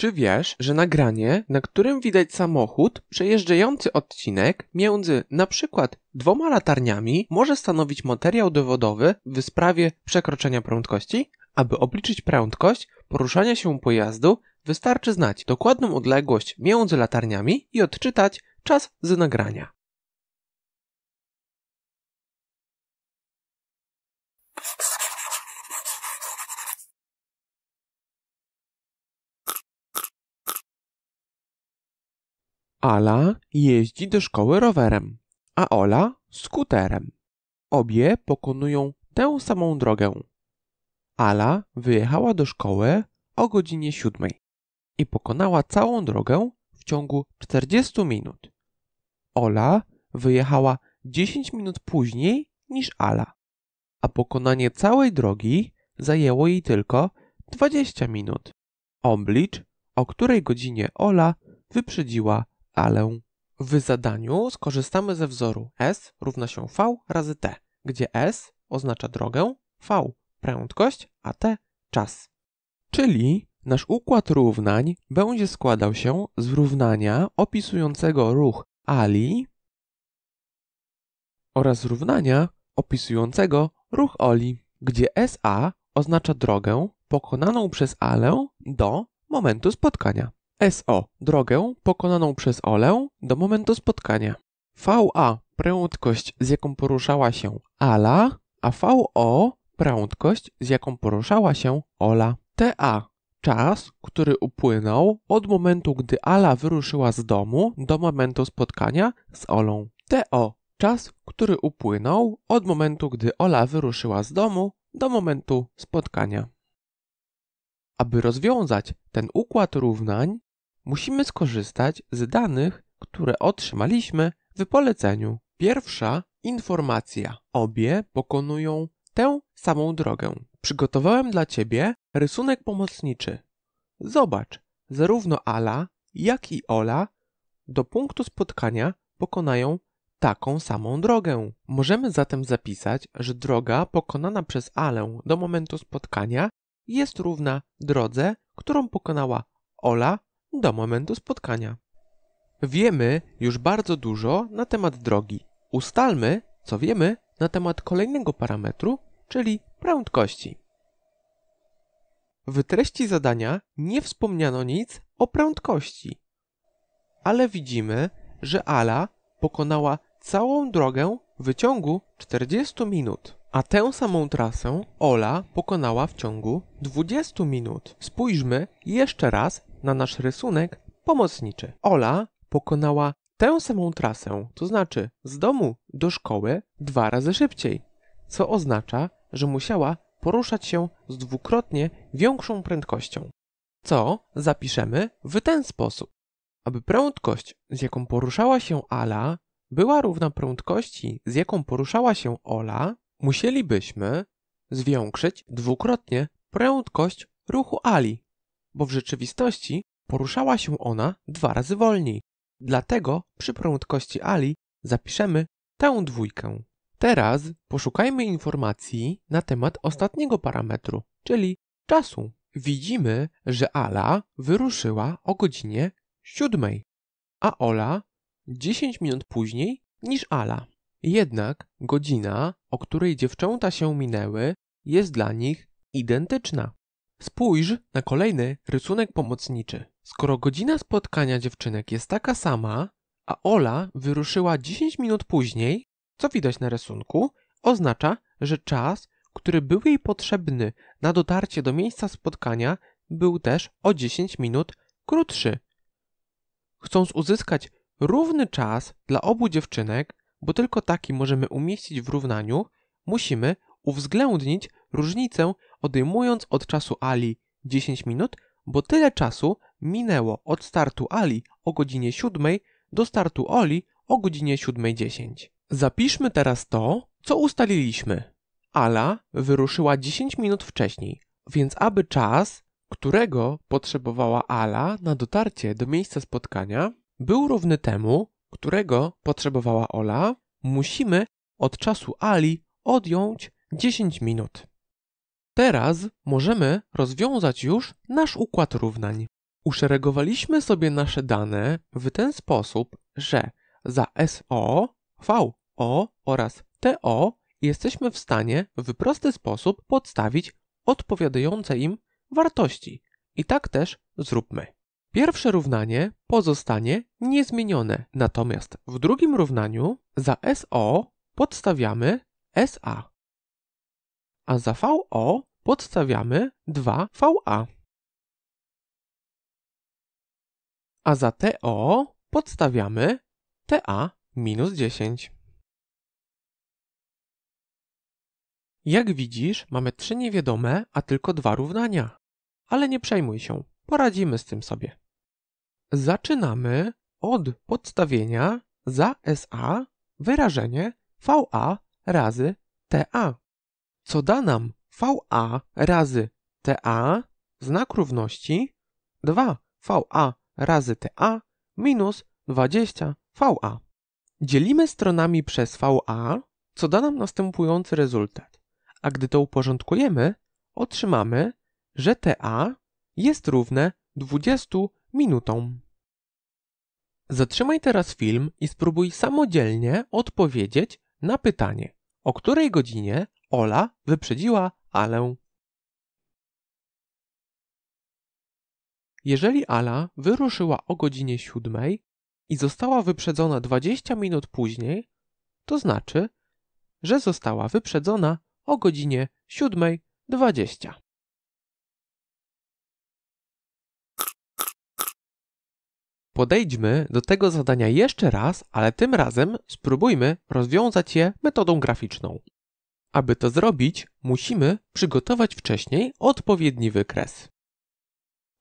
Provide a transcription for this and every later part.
Czy wiesz, że nagranie, na którym widać samochód przejeżdżający odcinek między na przykład dwoma latarniami może stanowić materiał dowodowy w sprawie przekroczenia prędkości? Aby obliczyć prędkość poruszania się pojazdu, wystarczy znać dokładną odległość między latarniami i odczytać czas z nagrania. Ala jeździ do szkoły rowerem, a Ola skuterem. Obie pokonują tę samą drogę. Ala wyjechała do szkoły o godzinie siódmej i pokonała całą drogę w ciągu 40 minut. Ola wyjechała 10 minut później niż Ala, a pokonanie całej drogi zajęło jej tylko 20 minut. Oblicz, o której godzinie Ola wyprzedziła ale w zadaniu skorzystamy ze wzoru S równa się V razy T, gdzie S oznacza drogę, V prędkość, a T czas. Czyli nasz układ równań będzie składał się z równania opisującego ruch Ali oraz równania opisującego ruch Oli, gdzie SA oznacza drogę pokonaną przez Alę do momentu spotkania. SO drogę pokonaną przez Olę do momentu spotkania. VA prędkość, z jaką poruszała się Ala, a VO prędkość, z jaką poruszała się Ola. TA czas, który upłynął od momentu, gdy Ala wyruszyła z domu do momentu spotkania z Olą. TO czas, który upłynął od momentu, gdy Ola wyruszyła z domu do momentu spotkania. Aby rozwiązać ten układ równań, musimy skorzystać z danych, które otrzymaliśmy w poleceniu. Pierwsza informacja. Obie pokonują tę samą drogę. Przygotowałem dla Ciebie rysunek pomocniczy. Zobacz, zarówno Ala, jak i Ola do punktu spotkania pokonają taką samą drogę. Możemy zatem zapisać, że droga pokonana przez Alę do momentu spotkania jest równa drodze, którą pokonała Ola do momentu spotkania. Wiemy już bardzo dużo na temat drogi. Ustalmy, co wiemy na temat kolejnego parametru, czyli prędkości. W treści zadania nie wspomniano nic o prędkości, ale widzimy, że Ala pokonała całą drogę w ciągu 40 minut, a tę samą trasę Ola pokonała w ciągu 20 minut. Spójrzmy jeszcze raz na nasz rysunek pomocniczy. Ola pokonała tę samą trasę, to znaczy z domu do szkoły dwa razy szybciej, co oznacza, że musiała poruszać się z dwukrotnie większą prędkością, co zapiszemy w ten sposób. Aby prędkość, z jaką poruszała się Ala, była równa prędkości, z jaką poruszała się Ola, musielibyśmy zwiększyć dwukrotnie prędkość ruchu Ali bo w rzeczywistości poruszała się ona dwa razy wolniej. Dlatego przy prędkości Ali zapiszemy tę dwójkę. Teraz poszukajmy informacji na temat ostatniego parametru, czyli czasu. Widzimy, że Ala wyruszyła o godzinie 7, a Ola 10 minut później niż Ala. Jednak godzina, o której dziewczęta się minęły, jest dla nich identyczna. Spójrz na kolejny rysunek pomocniczy. Skoro godzina spotkania dziewczynek jest taka sama, a Ola wyruszyła 10 minut później, co widać na rysunku, oznacza, że czas, który był jej potrzebny na dotarcie do miejsca spotkania, był też o 10 minut krótszy. Chcąc uzyskać równy czas dla obu dziewczynek, bo tylko taki możemy umieścić w równaniu, musimy uwzględnić różnicę odejmując od czasu Ali 10 minut, bo tyle czasu minęło od startu Ali o godzinie 7 do startu Oli o godzinie 7.10. Zapiszmy teraz to, co ustaliliśmy. Ala wyruszyła 10 minut wcześniej, więc aby czas, którego potrzebowała Ala na dotarcie do miejsca spotkania, był równy temu, którego potrzebowała Ola, musimy od czasu Ali odjąć 10 minut. Teraz możemy rozwiązać już nasz układ równań. Uszeregowaliśmy sobie nasze dane w ten sposób, że za SO, VO oraz TO jesteśmy w stanie w prosty sposób podstawić odpowiadające im wartości. I tak też zróbmy. Pierwsze równanie pozostanie niezmienione, natomiast w drugim równaniu za SO podstawiamy SA, a za VO podstawiamy 2VA. A za TO podstawiamy TA minus 10. Jak widzisz, mamy trzy niewiadome, a tylko dwa równania. Ale nie przejmuj się, poradzimy z tym sobie. Zaczynamy od podstawienia za SA wyrażenie VA razy TA, co da nam VA razy TA znak równości 2 VA razy TA minus 20 VA. Dzielimy stronami przez VA, co da nam następujący rezultat. A gdy to uporządkujemy, otrzymamy, że TA jest równe 20 minutom. Zatrzymaj teraz film i spróbuj samodzielnie odpowiedzieć na pytanie, o której godzinie Ola wyprzedziła Alę. Jeżeli Ala wyruszyła o godzinie siódmej i została wyprzedzona 20 minut później, to znaczy, że została wyprzedzona o godzinie 7.20. Podejdźmy do tego zadania jeszcze raz, ale tym razem spróbujmy rozwiązać je metodą graficzną. Aby to zrobić, musimy przygotować wcześniej odpowiedni wykres.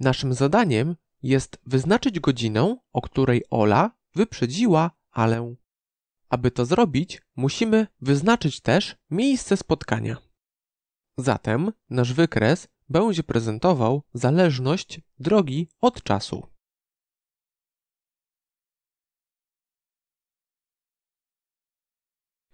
Naszym zadaniem jest wyznaczyć godzinę, o której Ola wyprzedziła Alę. Aby to zrobić, musimy wyznaczyć też miejsce spotkania. Zatem nasz wykres będzie prezentował zależność drogi od czasu.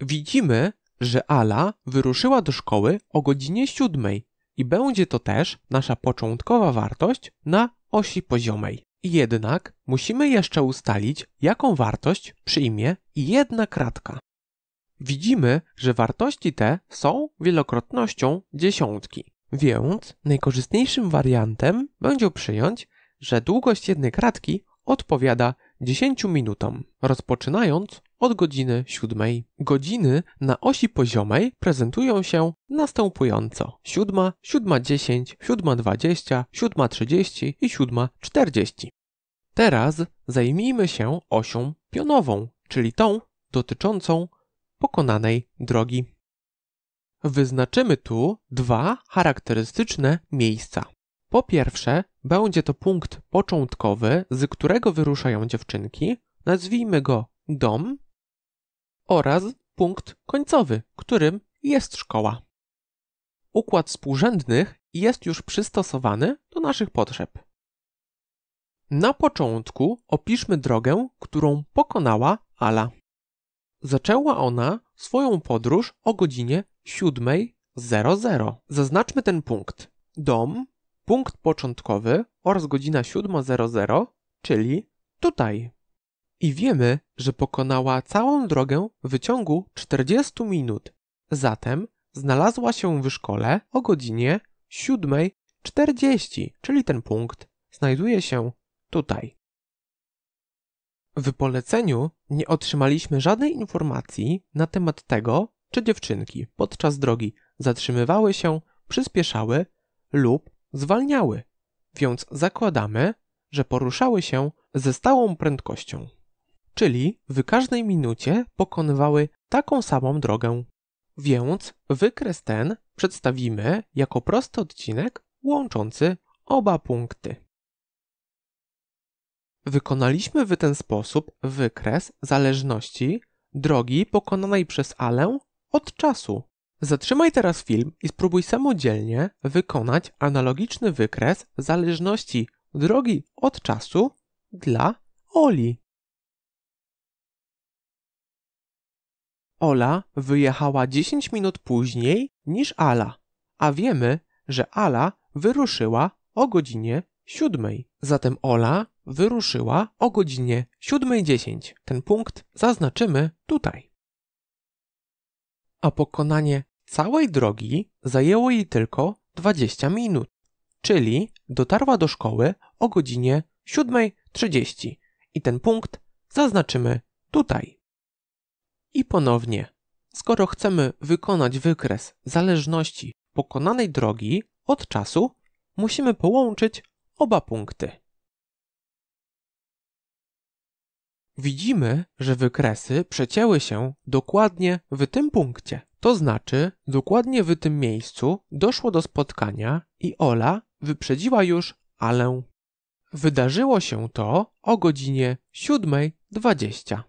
Widzimy, że Ala wyruszyła do szkoły o godzinie siódmej i będzie to też nasza początkowa wartość na osi poziomej. Jednak musimy jeszcze ustalić, jaką wartość przyjmie jedna kratka. Widzimy, że wartości te są wielokrotnością dziesiątki, więc najkorzystniejszym wariantem będzie przyjąć, że długość jednej kratki odpowiada 10 minutom, rozpoczynając od godziny 7. Godziny na osi poziomej prezentują się następująco: 7, 7.10, 7.20, 7.30 i 7.40. Teraz zajmijmy się osią pionową, czyli tą dotyczącą pokonanej drogi. Wyznaczymy tu dwa charakterystyczne miejsca. Po pierwsze, będzie to punkt początkowy, z którego wyruszają dziewczynki, nazwijmy go dom, oraz punkt końcowy, którym jest szkoła. Układ współrzędnych jest już przystosowany do naszych potrzeb. Na początku opiszmy drogę, którą pokonała Ala. Zaczęła ona swoją podróż o godzinie 7.00. Zaznaczmy ten punkt. Dom, punkt początkowy oraz godzina 7.00, czyli tutaj. I wiemy, że pokonała całą drogę w ciągu 40 minut. Zatem znalazła się w szkole o godzinie 7.40, czyli ten punkt znajduje się tutaj. W poleceniu nie otrzymaliśmy żadnej informacji na temat tego, czy dziewczynki podczas drogi zatrzymywały się, przyspieszały lub zwalniały, więc zakładamy, że poruszały się ze stałą prędkością czyli w każdej minucie pokonywały taką samą drogę. Więc wykres ten przedstawimy jako prosty odcinek łączący oba punkty. Wykonaliśmy w ten sposób wykres zależności drogi pokonanej przez Alę od czasu. Zatrzymaj teraz film i spróbuj samodzielnie wykonać analogiczny wykres zależności drogi od czasu dla Oli. Ola wyjechała 10 minut później niż Ala, a wiemy, że Ala wyruszyła o godzinie 7. Zatem Ola wyruszyła o godzinie 7.10. Ten punkt zaznaczymy tutaj. A pokonanie całej drogi zajęło jej tylko 20 minut, czyli dotarła do szkoły o godzinie 7.30 i ten punkt zaznaczymy tutaj. I ponownie, skoro chcemy wykonać wykres zależności pokonanej drogi od czasu, musimy połączyć oba punkty. Widzimy, że wykresy przecięły się dokładnie w tym punkcie. To znaczy, dokładnie w tym miejscu doszło do spotkania i Ola wyprzedziła już Alę. Wydarzyło się to o godzinie 7.20.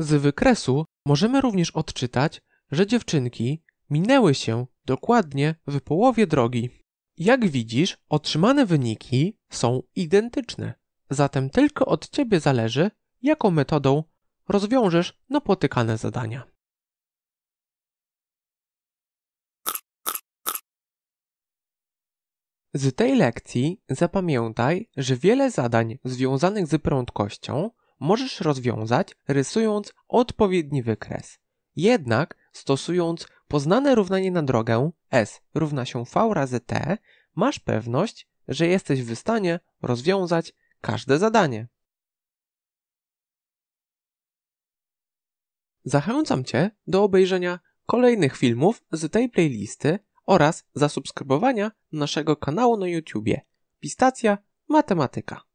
Z wykresu Możemy również odczytać, że dziewczynki minęły się dokładnie w połowie drogi. Jak widzisz, otrzymane wyniki są identyczne, zatem tylko od Ciebie zależy, jaką metodą rozwiążesz napotykane zadania. Z tej lekcji zapamiętaj, że wiele zadań związanych z prędkością możesz rozwiązać rysując odpowiedni wykres. Jednak stosując poznane równanie na drogę S równa się V razy T, masz pewność, że jesteś w stanie rozwiązać każde zadanie. Zachęcam Cię do obejrzenia kolejnych filmów z tej playlisty oraz zasubskrybowania naszego kanału na YouTube. Pistacja Matematyka.